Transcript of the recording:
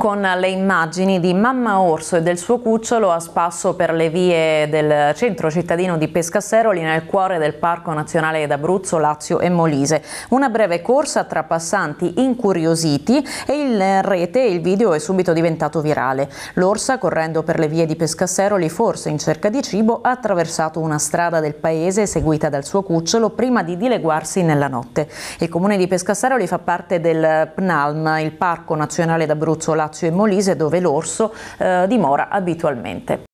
con le immagini di mamma orso e del suo cucciolo a spasso per le vie del centro cittadino di Pescasseroli nel cuore del Parco Nazionale d'Abruzzo, Lazio e Molise. Una breve corsa tra passanti incuriositi e in eh, rete il video è subito diventato virale. L'orsa, correndo per le vie di Pescasseroli, forse in cerca di cibo, ha attraversato una strada del paese seguita dal suo cucciolo prima di dileguarsi nella notte. Il comune di Pescasseroli fa parte del PNALM, il Parco Nazionale d'Abruzzo, Lazio Boccaccio e Molise dove l'orso eh, dimora abitualmente.